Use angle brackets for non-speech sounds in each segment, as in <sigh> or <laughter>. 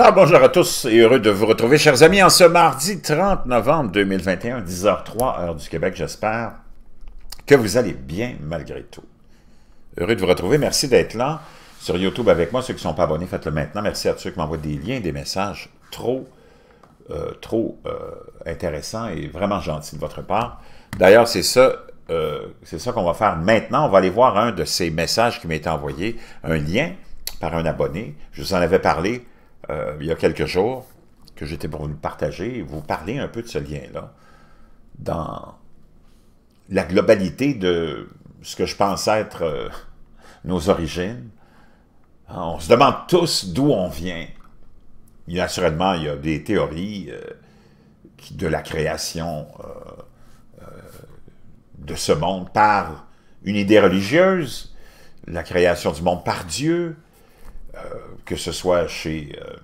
Alors, bonjour à tous et heureux de vous retrouver, chers amis, en ce mardi 30 novembre 2021, 10h03, heure du Québec, j'espère que vous allez bien malgré tout. Heureux de vous retrouver, merci d'être là sur YouTube avec moi. Ceux qui ne sont pas abonnés, faites-le maintenant. Merci à tous ceux qui m'envoient des liens, des messages trop, euh, trop euh, intéressants et vraiment gentils de votre part. D'ailleurs, c'est ça euh, c'est ça qu'on va faire maintenant. On va aller voir un de ces messages qui m'a été envoyé, un lien par un abonné. Je vous en avais parlé euh, il y a quelques jours que j'étais pour vous partager, vous parler un peu de ce lien-là dans la globalité de ce que je pense être euh, nos origines. Hein, on se demande tous d'où on vient. Il y a, naturellement, il y a des théories euh, de la création de ce monde par une idée religieuse, la création du monde par Dieu, que ce soit chez euh,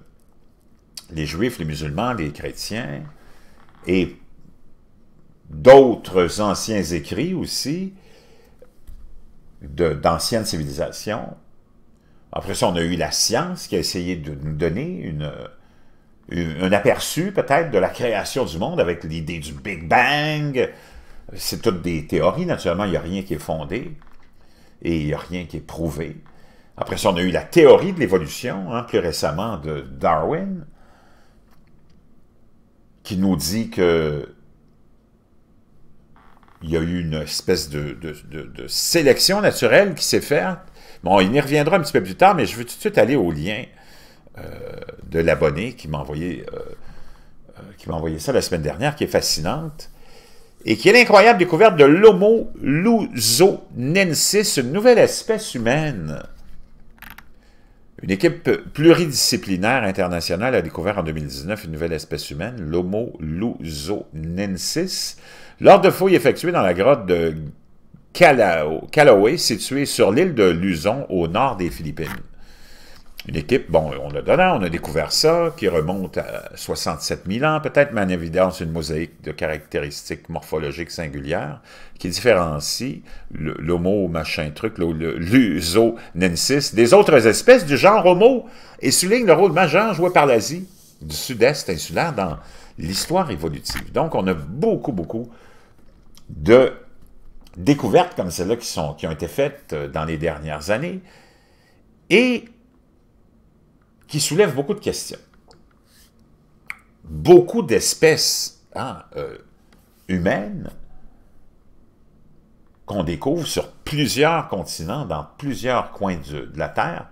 les juifs, les musulmans, les chrétiens, et d'autres anciens écrits aussi, d'anciennes civilisations. Après ça, on a eu la science qui a essayé de nous donner un aperçu peut-être de la création du monde avec l'idée du Big Bang. C'est toutes des théories, naturellement, il n'y a rien qui est fondé et il n'y a rien qui est prouvé. Après ça, on a eu la théorie de l'évolution, hein, plus récemment de Darwin, qui nous dit que il y a eu une espèce de, sélection naturelle qui s'est faite. Bon, il y reviendra un petit peu plus tard, mais je veux tout de suite aller au lien euh, de l'abonné qui m'a envoyé, euh, euh, qui m'a envoyé ça la semaine dernière, qui est fascinante, et qui est l'incroyable découverte de l'Homo luzonensis, une nouvelle espèce humaine une équipe pluridisciplinaire internationale a découvert en 2019 une nouvelle espèce humaine, l'Homo luzonensis, lors de fouilles effectuées dans la grotte de Callao, Callaway, située sur l'île de Luzon, au nord des Philippines une équipe, bon, on a donné, on a découvert ça, qui remonte à 67 000 ans, peut-être, mais en évidence, une mosaïque de caractéristiques morphologiques singulières qui différencie l'homo machin truc, l'uso nensis, des autres espèces du genre homo, et souligne le rôle majeur joué par l'Asie du sud-est insulaire dans l'histoire évolutive. Donc, on a beaucoup, beaucoup de découvertes comme celles-là qui, qui ont été faites euh, dans les dernières années, et qui soulève beaucoup de questions. Beaucoup d'espèces hein, euh, humaines qu'on découvre sur plusieurs continents, dans plusieurs coins de, la Terre,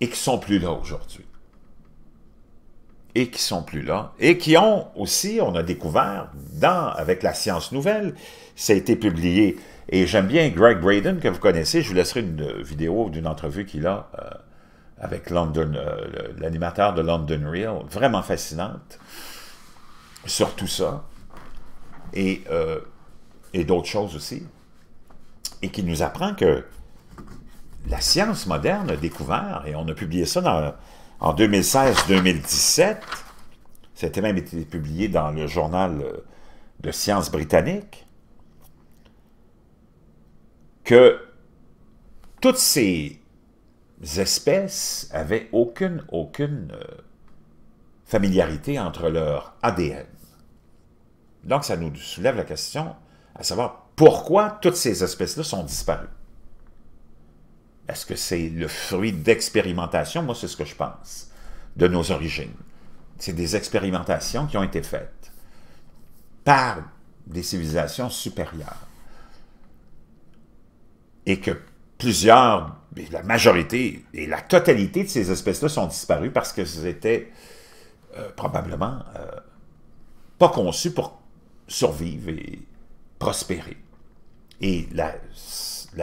et qui sont plus là aujourd'hui. Et qui sont plus là. Et qui ont aussi, on a découvert, dans, avec la science nouvelle, ça a été publié, et j'aime bien Greg Braden, que vous connaissez, je vous laisserai une vidéo d'une entrevue qu'il a euh, avec euh, l'animateur de London Real, vraiment fascinante sur tout ça et, euh, et d'autres choses aussi, et qui nous apprend que la science moderne a découvert, et on a publié ça en 2016-2017, c'était même été publié dans le journal euh, de sciences britannique, que toutes ces espèces avaient aucune, aucune euh, familiarité entre leur ADN. Donc, ça nous soulève la question à savoir pourquoi toutes ces espèces-là sont disparues. Est-ce que c'est le fruit d'expérimentation? Moi, c'est ce que je pense, de nos origines. C'est des expérimentations qui ont été faites par des civilisations supérieures. Et que plusieurs la majorité et la totalité de ces espèces-là sont disparues parce que c'était euh, probablement euh, pas conçu pour survivre et prospérer. Et la,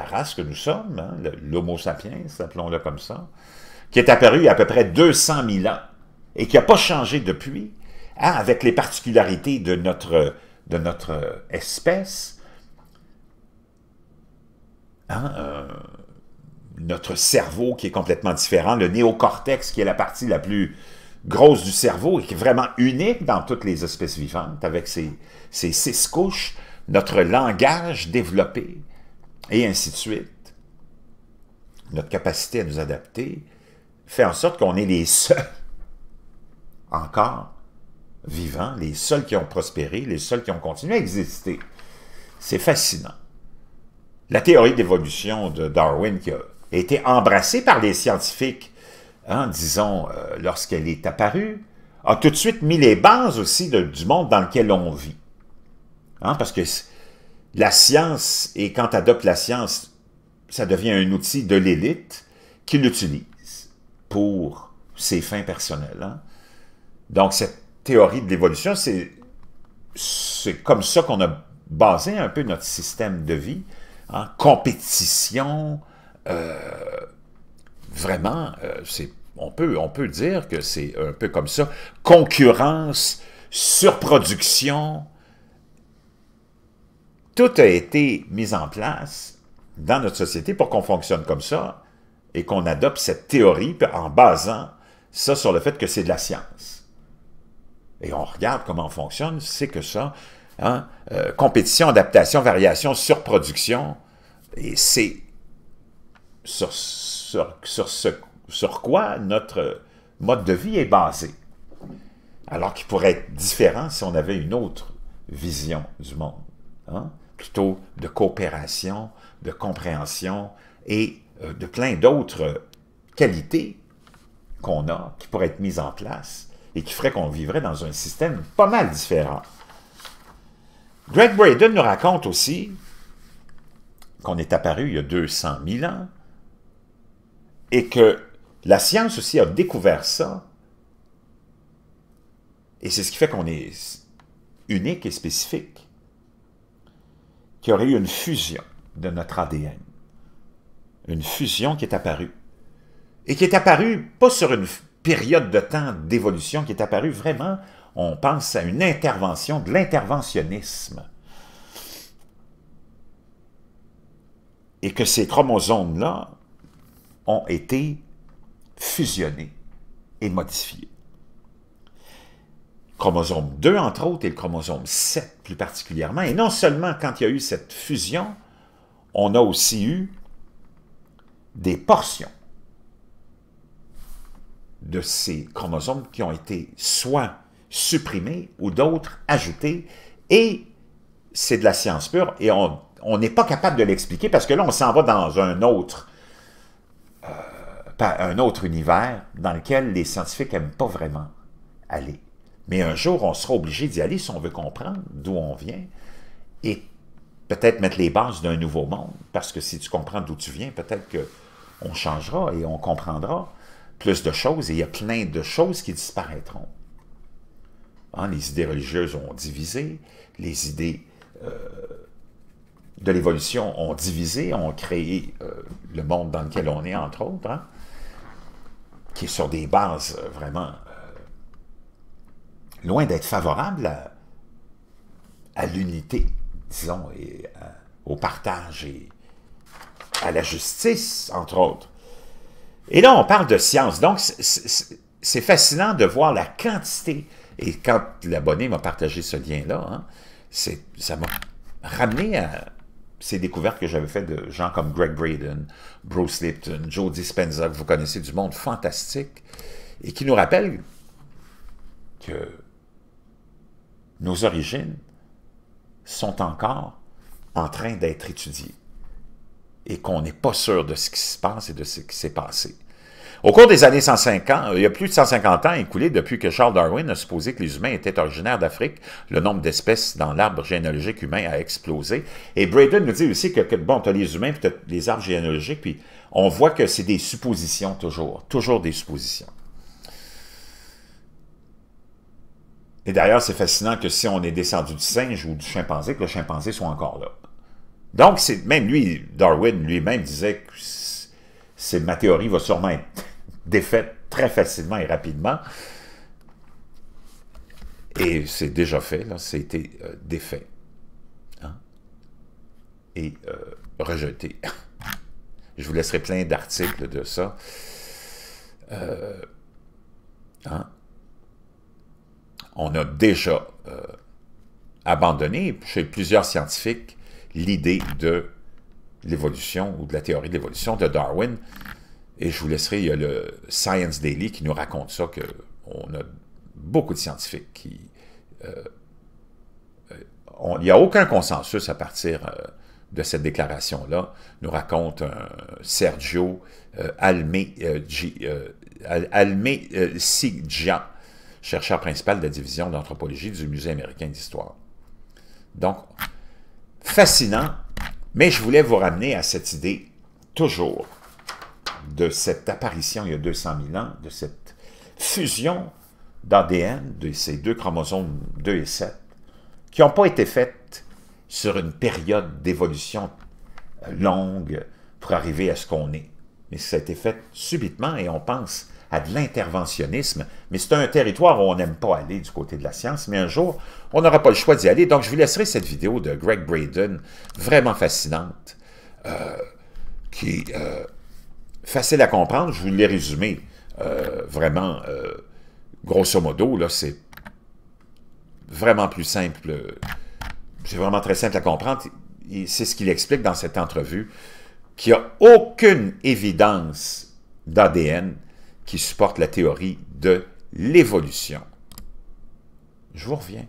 race que nous sommes, hein, l'Homo sapiens, appelons-le comme ça, qui est apparue il y a à peu près 200 000 ans et qui n'a pas changé depuis, hein, avec les particularités de notre, de notre espèce, hein, euh, notre cerveau qui est complètement différent, le néocortex qui est la partie la plus grosse du cerveau et qui est vraiment unique dans toutes les espèces vivantes avec ses, six couches, notre langage développé et ainsi de suite. Notre capacité à nous adapter fait en sorte qu'on est les seuls <laughs> encore vivants, les seuls qui ont prospéré, les seuls qui ont continué à exister. C'est fascinant. La théorie d'évolution de Darwin qui a été embrassée par les scientifiques, hein, disons, euh, lorsqu'elle est apparue, a tout de suite mis les bases aussi du monde dans lequel on vit. Hein, parce que la science, et quand adopte la science, ça devient un outil de l'élite qui l'utilise pour ses fins personnelles. Hein. Donc cette théorie de l'évolution, c'est comme ça qu'on a basé un peu notre système de vie, compétition, euh, vraiment, euh, c'est on peut, on peut dire que c'est un peu comme ça. Concurrence, surproduction, tout a été mis en place dans notre société pour qu'on fonctionne comme ça et qu'on adopte cette théorie en basant ça sur le fait que c'est de la science. Et on regarde comment on fonctionne, c'est que ça, hein, euh, compétition, adaptation, variation, surproduction, et c'est sur, sur, ce, sur quoi notre mode de vie est basé. Alors qu'il pourrait être différent si on avait une autre vision du monde, hein? plutôt de coopération, de compréhension et euh, de plein d'autres qualités qu'on a, qui pourraient être mises en place et qui feraient qu'on vivrait dans un système pas mal différent. Greg Braden nous raconte aussi qu'on est apparu il y a 200 000 ans, et que la science aussi a découvert ça. Et c'est ce qui fait qu'on est unique et spécifique, qu'il y aurait eu une fusion de notre ADN. Une fusion qui est apparue. Et qui est apparue pas sur une période de temps d'évolution, qui est apparue vraiment, on pense à une intervention de l'interventionnisme. Et que ces chromosomes-là ont été fusionnés et modifiés. chromosome 2, entre autres, et le chromosome 7 plus particulièrement. Et non seulement quand il y a eu cette fusion, on a aussi eu des portions de ces chromosomes qui ont été soit supprimés ou d'autres ajoutés. Et c'est de la science pure et on n'est pas capable de l'expliquer parce que là, on s'en va dans un autre un autre univers dans lequel les scientifiques n'aiment pas vraiment aller. Mais un jour, on sera obligé d'y aller si on veut comprendre d'où on vient et peut-être mettre les bases d'un nouveau monde, parce que si tu comprends d'où tu viens, peut-être qu'on changera et on comprendra plus de choses, et il y a plein de choses qui disparaîtront. Ah, les idées religieuses ont divisé, les idées euh, de l'évolution ont divisé, ont créé euh, le monde dans lequel on est, entre autres. Hein qui est sur des bases euh, vraiment euh, loin d'être favorable à, l'unité, disons, et euh, au partage et à la justice, entre autres. Et là, on parle de science. Donc, c'est fascinant de voir la quantité. Et quand l'abonné m'a partagé ce lien-là, hein, ça m'a ramené à, ces découvertes que j'avais faites de gens comme Greg Braden, Bruce Lipton, Joe Dispenza, que vous connaissez du monde fantastique, et qui nous rappellent que nos origines sont encore en train d'être étudiées et qu'on n'est pas sûr de ce qui se passe et de ce qui s'est passé. Au cours des années 150, euh, il y a plus de 150 ans écoulés depuis que Charles Darwin a supposé que les humains étaient originaires d'Afrique, le nombre d'espèces dans l'arbre généalogique humain a explosé. Et Braden nous dit aussi que, bon, tu as les humains, puis as les arbres généalogiques, puis on voit que c'est des suppositions toujours, toujours des suppositions. Et d'ailleurs, c'est fascinant que si on est descendu du singe ou du chimpanzé, que le chimpanzé soit encore là. Donc, même lui, Darwin lui-même disait que c'est ma théorie va sûrement être défaite très facilement et rapidement. Et c'est déjà fait, là, été euh, défait. Hein, et euh, rejeté. Je vous laisserai plein d'articles de ça. Euh, hein. On a déjà abandonné, chez plusieurs scientifiques, l'idée de l'évolution ou de la théorie de l'évolution de Darwin, et je vous laisserai, il y a le Science Daily qui nous raconte ça, qu'on a beaucoup de scientifiques qui... Euh, euh, il n'y a aucun consensus à partir euh, de cette déclaration-là, nous raconte Sergio euh, sigjian chercheur principal de la division d'anthropologie du Musée américain d'histoire. Donc, fascinant, mais je voulais vous ramener à cette idée toujours de cette apparition il y a 200 000 ans, de cette fusion d'ADN de ces deux chromosomes 2 et 7, qui n'ont pas été faites sur une période d'évolution euh, longue pour arriver à ce qu'on est. Mais ça a été fait subitement et on pense à de l'interventionnisme, mais c'est un territoire où on n'aime pas aller du côté de la science, mais un jour, on n'aura pas le choix d'y aller. Donc, je vous laisserai cette vidéo de Greg Braden, vraiment fascinante, euh, qui... Euh, Facile à comprendre, je vous l'ai résumé. Euh, vraiment, euh, grosso modo, là, c'est vraiment plus simple. C'est vraiment très simple à comprendre. C'est ce qu'il explique dans cette entrevue, qu'il n'y a aucune évidence d'ADN qui supporte la théorie de l'évolution. Je vous reviens.